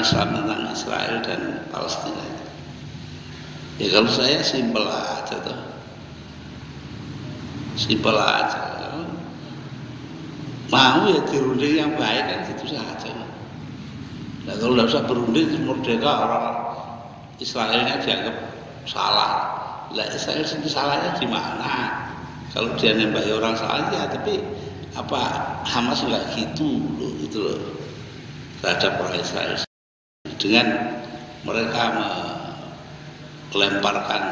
Islam tentang Israel dan Palestina ya kalau saya simpel aja tuh simpel aja mau ya dirunding yang baik kan gitu saja nah kalau tidak usah berunding itu merdeka orang Israelnya dianggap salah lah Israel sendiri salahnya di mana kalau dia nembak ya orang salah ya tapi apa Hamas nggak gitu loh itu loh terhadap orang Israel dengan mereka melemparkan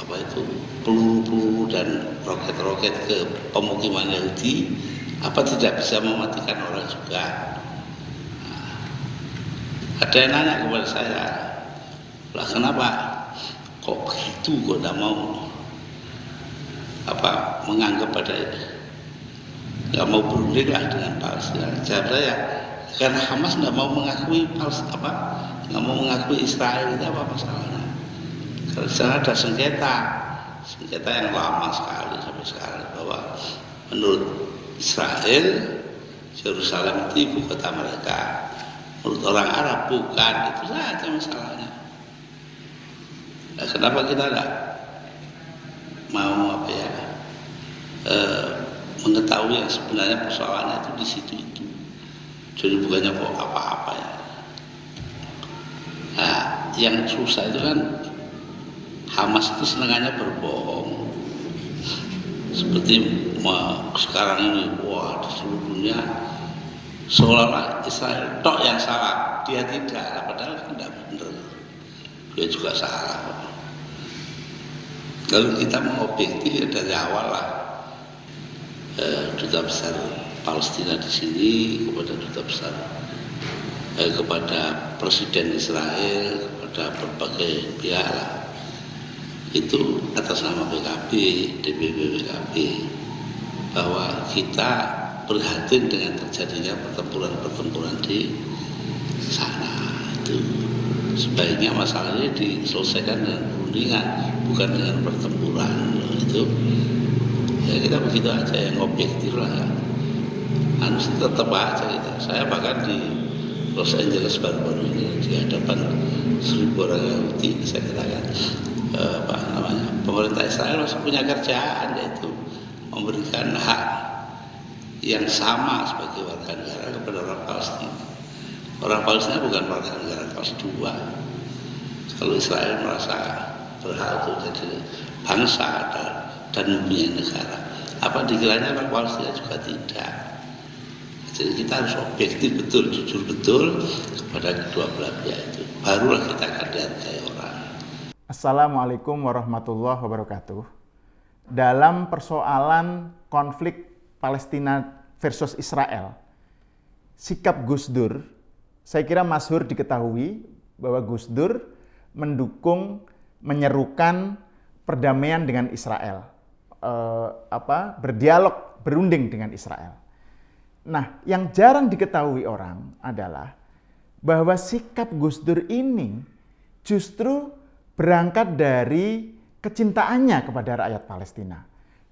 apa itu peluru-peluru dan roket-roket ke pemukiman Yahudi apa tidak bisa mematikan orang juga nah, ada yang nanya kepada saya lah kenapa kok begitu kok tidak mau apa menganggap pada nggak mau berunding lah dengan Palestina. Saya percaya karena Hamas tidak mau mengakui apa nggak mau mengakui Israel itu apa masalahnya Karena sana ada sengketa sengketa yang lama sekali sampai sekarang bahwa menurut Israel Yerusalem itu ibu kota mereka menurut orang Arab bukan itu saja masalahnya nah, kenapa kita tidak mau apa ya eh, mengetahui yang sebenarnya persoalannya itu di situ itu jadi bukannya kok apa-apa ya. Nah, yang susah itu kan Hamas itu senangnya berbohong. Seperti sekarang ini, wah di seluruh dunia seolah-olah Israel tok yang salah, dia tidak, padahal kan tidak benar. Dia juga salah. Kalau kita mau objektif ya dari awal lah eh, duta besar Palestina di sini kepada duta besar eh, kepada Presiden Israel kepada berbagai pihak lah. itu atas nama PKB DPP PKB bahwa kita prihatin dengan terjadinya pertempuran-pertempuran di sana itu sebaiknya masalah ini diselesaikan dengan perundingan bukan dengan pertempuran itu ya kita begitu aja yang objektif lah ya harus tetap aja gitu. Saya bahkan di Los Angeles baru-baru ini di hadapan seribu orang Yahudi saya katakan eh, apa namanya pemerintah Israel masih punya kerjaan yaitu memberikan hak yang sama sebagai warga negara kepada orang Palestina. Orang Palestina bukan warga negara kelas dua. Kalau Israel merasa berhak untuk jadi bangsa dan, dan mempunyai negara, apa dikiranya orang Palestina juga tidak jadi kita harus objektif betul, jujur betul kepada kedua belah pihak itu. Barulah kita akan dihargai orang. Assalamualaikum warahmatullahi wabarakatuh. Dalam persoalan konflik Palestina versus Israel, sikap Gus Dur, saya kira Hur diketahui bahwa Gus Dur mendukung, menyerukan perdamaian dengan Israel, e, apa berdialog, berunding dengan Israel Nah, yang jarang diketahui orang adalah bahwa sikap Gus Dur ini justru berangkat dari kecintaannya kepada rakyat Palestina.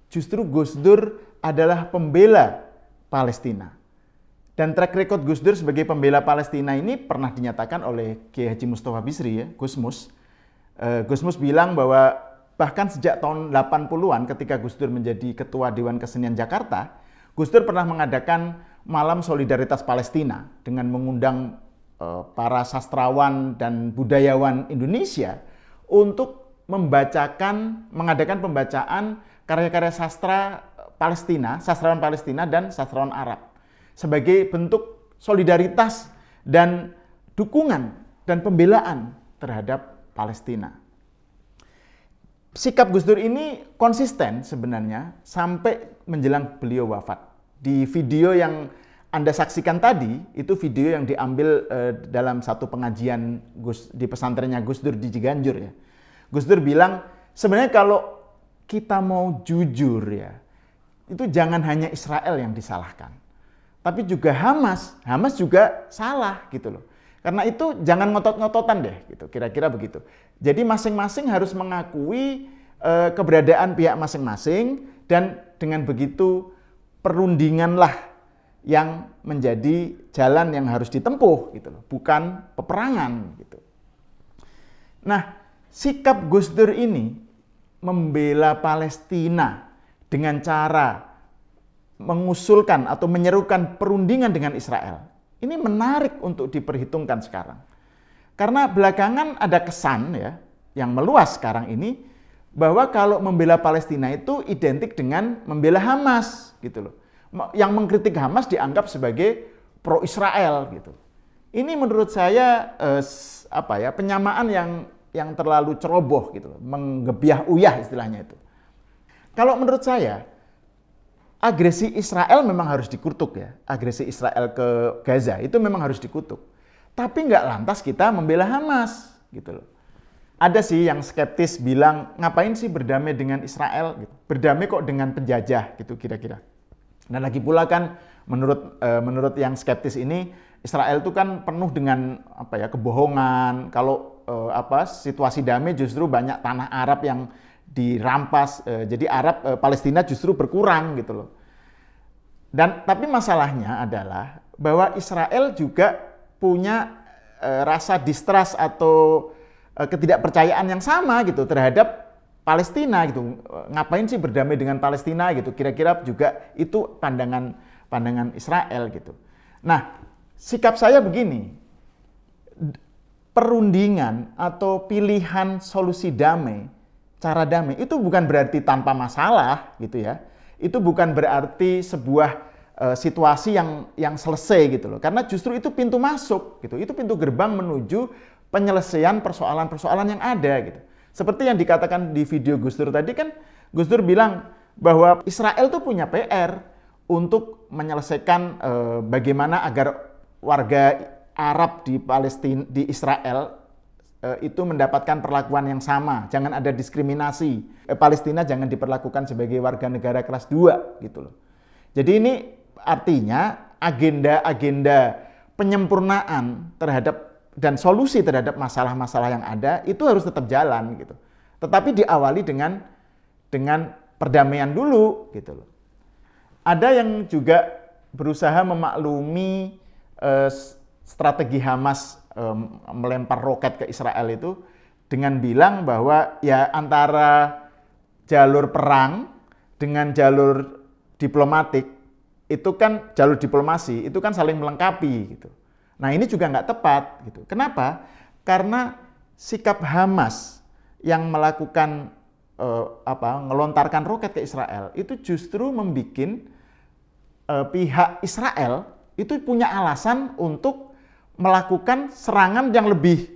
Justru Gus Dur adalah pembela Palestina. Dan track record Gus Dur sebagai pembela Palestina ini pernah dinyatakan oleh Kiai Haji Mustafa Bisri ya, Gusmus. Uh, eh, Mus bilang bahwa bahkan sejak tahun 80-an ketika Gus Dur menjadi ketua Dewan Kesenian Jakarta, Gus Dur pernah mengadakan malam solidaritas Palestina dengan mengundang eh, para sastrawan dan budayawan Indonesia untuk membacakan mengadakan pembacaan karya-karya sastra Palestina, sastrawan Palestina dan sastrawan Arab sebagai bentuk solidaritas dan dukungan dan pembelaan terhadap Palestina sikap Gus Dur ini konsisten sebenarnya sampai menjelang beliau wafat. Di video yang Anda saksikan tadi, itu video yang diambil eh, dalam satu pengajian Gus, di pesantrennya Gus Dur di Ciganjur ya. Gus Dur bilang, sebenarnya kalau kita mau jujur ya, itu jangan hanya Israel yang disalahkan. Tapi juga Hamas, Hamas juga salah gitu loh. Karena itu jangan ngotot-ngototan deh, gitu. Kira-kira begitu. Jadi masing-masing harus mengakui e, keberadaan pihak masing-masing dan dengan begitu perundinganlah yang menjadi jalan yang harus ditempuh, gitu loh. Bukan peperangan, gitu. Nah, sikap Gus Dur ini membela Palestina dengan cara mengusulkan atau menyerukan perundingan dengan Israel ini menarik untuk diperhitungkan sekarang. Karena belakangan ada kesan ya yang meluas sekarang ini bahwa kalau membela Palestina itu identik dengan membela Hamas gitu loh. Yang mengkritik Hamas dianggap sebagai pro Israel gitu. Ini menurut saya eh, apa ya penyamaan yang yang terlalu ceroboh gitu loh, menggebiah uyah istilahnya itu. Kalau menurut saya agresi Israel memang harus dikutuk ya. Agresi Israel ke Gaza itu memang harus dikutuk. Tapi nggak lantas kita membela Hamas gitu loh. Ada sih yang skeptis bilang ngapain sih berdamai dengan Israel? Gitu. Berdamai kok dengan penjajah gitu kira-kira. nah lagi pula kan menurut eh, menurut yang skeptis ini Israel itu kan penuh dengan apa ya kebohongan. Kalau eh, apa situasi damai justru banyak tanah Arab yang dirampas. Uh, jadi Arab uh, Palestina justru berkurang gitu loh. Dan tapi masalahnya adalah bahwa Israel juga punya uh, rasa distrust atau uh, ketidakpercayaan yang sama gitu terhadap Palestina gitu. Ngapain sih berdamai dengan Palestina gitu? Kira-kira juga itu pandangan pandangan Israel gitu. Nah, sikap saya begini. Perundingan atau pilihan solusi damai cara damai itu bukan berarti tanpa masalah gitu ya. Itu bukan berarti sebuah e, situasi yang yang selesai gitu loh. Karena justru itu pintu masuk gitu. Itu pintu gerbang menuju penyelesaian persoalan-persoalan yang ada gitu. Seperti yang dikatakan di video Gus Dur tadi kan Gus Dur bilang bahwa Israel tuh punya PR untuk menyelesaikan e, bagaimana agar warga Arab di Palestina di Israel Eh, itu mendapatkan perlakuan yang sama. Jangan ada diskriminasi. Eh, Palestina jangan diperlakukan sebagai warga negara kelas 2 gitu loh. Jadi ini artinya agenda-agenda penyempurnaan terhadap dan solusi terhadap masalah-masalah yang ada itu harus tetap jalan gitu. Tetapi diawali dengan dengan perdamaian dulu gitu loh. Ada yang juga berusaha memaklumi eh, strategi Hamas melempar roket ke Israel itu dengan bilang bahwa ya antara jalur perang dengan jalur diplomatik itu kan jalur diplomasi itu kan saling melengkapi gitu. Nah ini juga nggak tepat gitu. Kenapa? Karena sikap Hamas yang melakukan eh, apa ngelontarkan roket ke Israel itu justru membuat eh, pihak Israel itu punya alasan untuk melakukan serangan yang lebih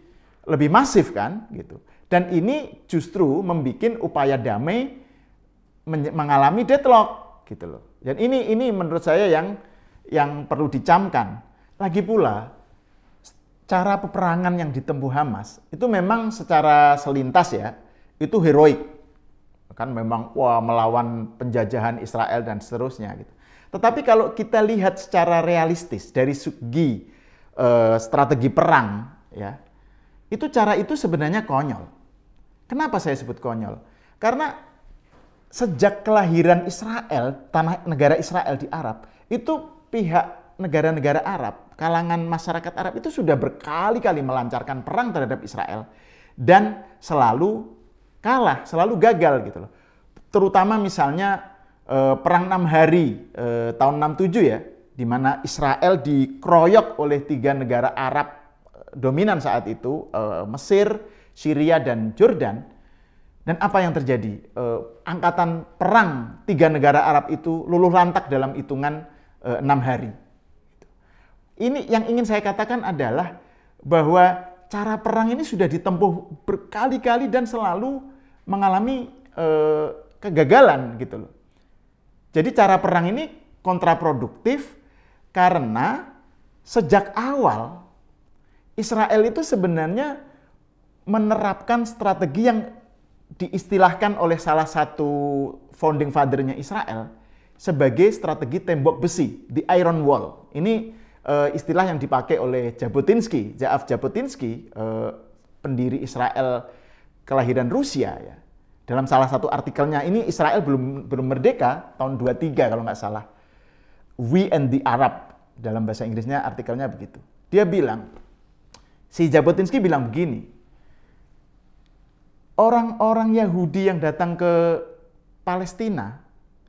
lebih masif kan gitu. Dan ini justru membuat upaya damai mengalami deadlock gitu loh. Dan ini ini menurut saya yang yang perlu dicamkan. Lagi pula cara peperangan yang ditempuh Hamas itu memang secara selintas ya itu heroik kan memang wah melawan penjajahan Israel dan seterusnya gitu. Tetapi kalau kita lihat secara realistis dari segi Eh, strategi perang, ya, itu cara itu sebenarnya konyol. Kenapa saya sebut konyol? Karena sejak kelahiran Israel, tanah negara Israel di Arab, itu pihak negara-negara Arab, kalangan masyarakat Arab itu sudah berkali-kali melancarkan perang terhadap Israel dan selalu kalah, selalu gagal gitu loh. Terutama misalnya eh, perang enam hari eh, tahun 67 ya, di mana Israel dikeroyok oleh tiga negara Arab eh, dominan saat itu, eh, Mesir, Syria, dan Jordan. Dan apa yang terjadi? Eh, angkatan perang tiga negara Arab itu luluh lantak dalam hitungan enam hari. Ini yang ingin saya katakan adalah bahwa cara perang ini sudah ditempuh berkali-kali dan selalu mengalami kegagalan gitu loh. Jadi cara perang ini kontraproduktif karena sejak awal Israel itu sebenarnya menerapkan strategi yang diistilahkan oleh salah satu founding fathernya Israel sebagai strategi tembok besi, the iron wall. Ini uh, istilah yang dipakai oleh Jabotinsky, Jaaf Jabotinsky, uh, pendiri Israel kelahiran Rusia ya. Dalam salah satu artikelnya ini Israel belum belum merdeka tahun 23 kalau nggak salah. We and the Arab. Dalam bahasa Inggrisnya artikelnya begitu. Dia bilang, si Jabotinsky bilang begini, orang-orang Yahudi yang datang ke Palestina,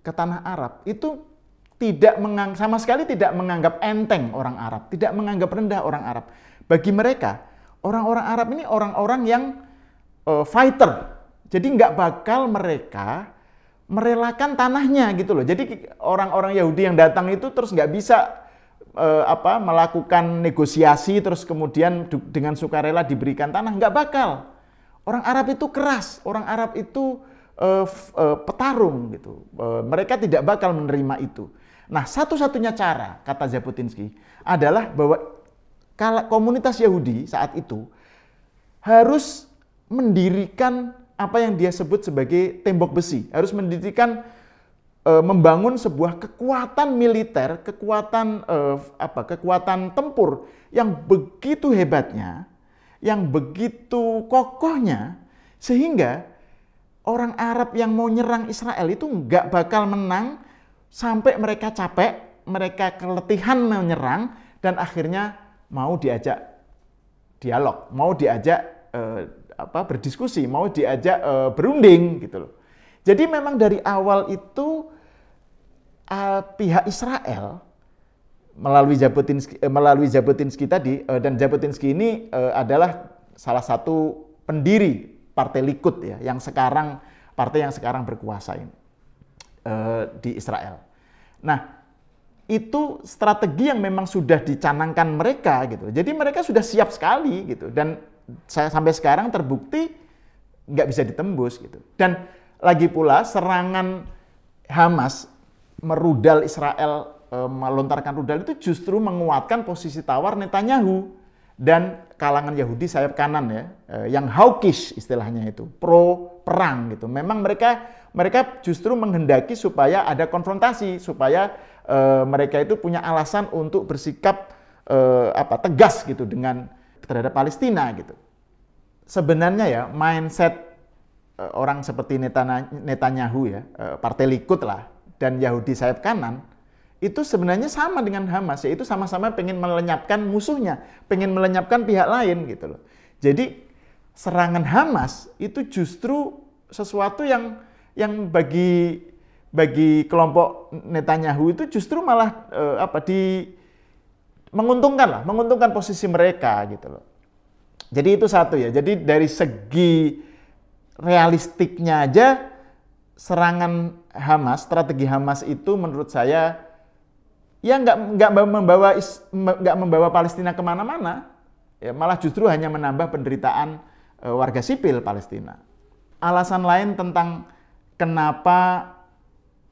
ke tanah Arab, itu tidak mengang, sama sekali tidak menganggap enteng orang Arab, tidak menganggap rendah orang Arab. Bagi mereka, orang-orang Arab ini orang-orang yang uh, fighter. Jadi nggak bakal mereka merelakan tanahnya gitu loh. Jadi orang-orang Yahudi yang datang itu terus nggak bisa eh, apa melakukan negosiasi terus kemudian dengan sukarela diberikan tanah nggak bakal. Orang Arab itu keras, orang Arab itu eh, eh, petarung gitu. mereka tidak bakal menerima itu. Nah satu-satunya cara kata Zaputinsky adalah bahwa komunitas Yahudi saat itu harus mendirikan apa yang dia sebut sebagai tembok besi. Harus mendirikan e, membangun sebuah kekuatan militer, kekuatan e, apa? kekuatan tempur yang begitu hebatnya, yang begitu kokohnya sehingga orang Arab yang mau nyerang Israel itu nggak bakal menang sampai mereka capek, mereka keletihan menyerang dan akhirnya mau diajak dialog, mau diajak e, apa berdiskusi, mau diajak uh, berunding gitu loh. Jadi memang dari awal itu uh, pihak Israel melalui Jabotinsky uh, melalui Jabotinsky tadi uh, dan Jabotinsky ini uh, adalah salah satu pendiri Partai Likud ya yang sekarang partai yang sekarang berkuasa ini uh, di Israel. Nah, itu strategi yang memang sudah dicanangkan mereka gitu. Jadi mereka sudah siap sekali gitu dan saya sampai sekarang terbukti nggak bisa ditembus gitu. Dan lagi pula serangan Hamas merudal Israel eh, melontarkan rudal itu justru menguatkan posisi tawar Netanyahu dan kalangan Yahudi sayap kanan ya eh, yang hawkish istilahnya itu pro perang gitu. Memang mereka mereka justru menghendaki supaya ada konfrontasi supaya e, mereka itu punya alasan untuk bersikap apa tegas gitu dengan terhadap Palestina gitu. Sebenarnya ya mindset e, orang seperti Netanyahu ya, e, partai Likud lah dan Yahudi sayap kanan itu sebenarnya sama dengan Hamas yaitu sama-sama pengen melenyapkan musuhnya, pengen melenyapkan pihak lain gitu loh. Jadi serangan Hamas itu justru sesuatu yang yang bagi bagi kelompok Netanyahu itu justru malah uh, apa di menguntungkan lah, menguntungkan posisi mereka gitu loh. Jadi itu satu ya. Jadi dari segi realistiknya aja serangan Hamas, strategi Hamas itu menurut saya ya nggak nggak membawa nggak membawa Palestina kemana-mana, ya malah justru hanya menambah penderitaan e, warga sipil Palestina. Alasan lain tentang kenapa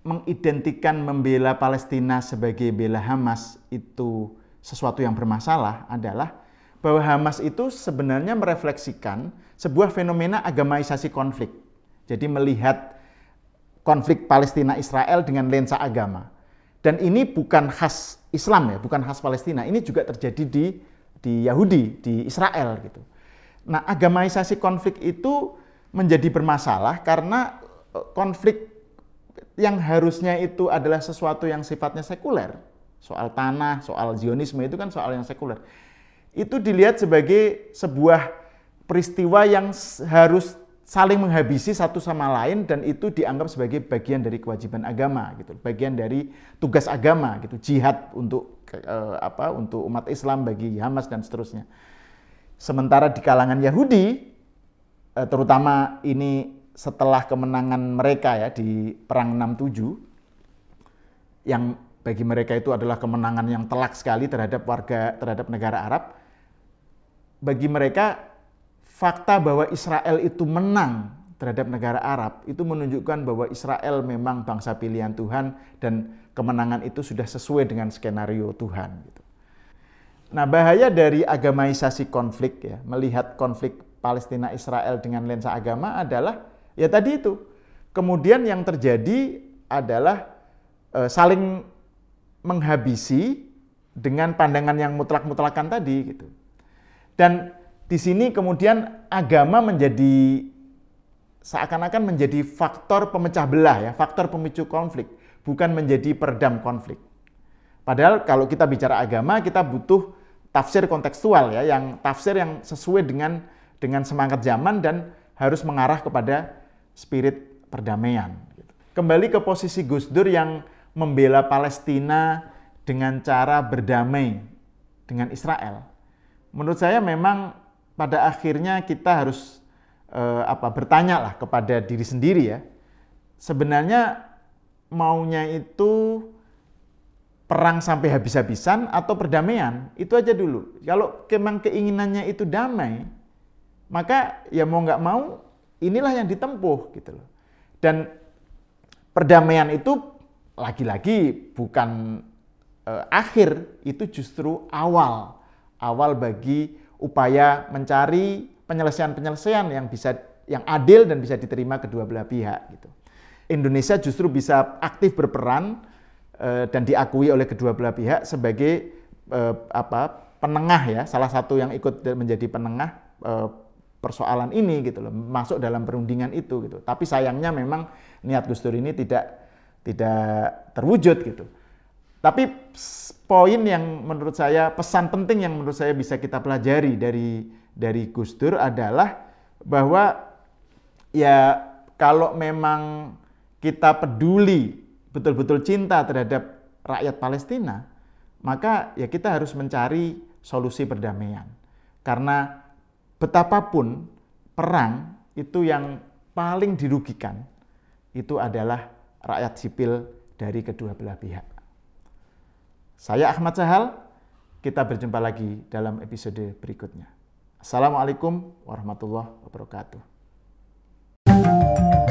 mengidentikan membela Palestina sebagai bela Hamas itu sesuatu yang bermasalah adalah bahwa Hamas itu sebenarnya merefleksikan sebuah fenomena agamaisasi konflik. Jadi melihat konflik Palestina-Israel dengan lensa agama. Dan ini bukan khas Islam ya, bukan khas Palestina. Ini juga terjadi di di Yahudi, di Israel gitu. Nah, agamaisasi konflik itu menjadi bermasalah karena eh, konflik yang harusnya itu adalah sesuatu yang sifatnya sekuler soal tanah, soal Zionisme itu kan soal yang sekuler. Itu dilihat sebagai sebuah peristiwa yang harus saling menghabisi satu sama lain dan itu dianggap sebagai bagian dari kewajiban agama gitu, bagian dari tugas agama gitu, jihad untuk eh, apa untuk umat Islam bagi Hamas dan seterusnya. Sementara di kalangan Yahudi eh, terutama ini setelah kemenangan mereka ya di perang 67 yang bagi mereka itu adalah kemenangan yang telak sekali terhadap warga terhadap negara Arab. Bagi mereka fakta bahwa Israel itu menang terhadap negara Arab itu menunjukkan bahwa Israel memang bangsa pilihan Tuhan dan kemenangan itu sudah sesuai dengan skenario Tuhan gitu. Nah, bahaya dari agamaisasi konflik ya, melihat konflik Palestina Israel dengan lensa agama adalah ya tadi itu. Kemudian yang terjadi adalah eh, saling menghabisi dengan pandangan yang mutlak-mutlakan tadi gitu. Dan di sini kemudian agama menjadi seakan-akan menjadi faktor pemecah belah ya, faktor pemicu konflik, bukan menjadi peredam konflik. Padahal kalau kita bicara agama, kita butuh tafsir kontekstual ya, yang tafsir yang sesuai dengan dengan semangat zaman dan harus mengarah kepada spirit perdamaian. Gitu. Kembali ke posisi Gus Dur yang membela Palestina dengan cara berdamai dengan Israel. Menurut saya memang pada akhirnya kita harus eh, apa lah kepada diri sendiri ya. Sebenarnya maunya itu perang sampai habis-habisan atau perdamaian, itu aja dulu. Kalau memang keinginannya itu damai, maka ya mau nggak mau inilah yang ditempuh gitu loh. Dan perdamaian itu lagi-lagi bukan uh, akhir, itu justru awal. Awal bagi upaya mencari penyelesaian-penyelesaian yang bisa yang adil dan bisa diterima kedua belah pihak gitu. Indonesia justru bisa aktif berperan e, dan diakui oleh kedua belah pihak sebagai e, apa penengah ya, salah satu yang ikut menjadi penengah persoalan ini gitu loh, masuk dalam perundingan itu gitu. Tapi sayangnya memang niat Gus ini tidak tidak terwujud gitu. Tapi poin yang menurut saya pesan penting yang menurut saya bisa kita pelajari dari dari Gus Dur adalah bahwa ya kalau memang kita peduli betul-betul cinta terhadap rakyat Palestina, maka ya kita harus mencari solusi perdamaian. Karena betapapun perang itu yang paling dirugikan itu adalah rakyat sipil dari kedua belah pihak. Saya Ahmad Sahal, kita berjumpa lagi dalam episode berikutnya. Assalamualaikum warahmatullahi wabarakatuh.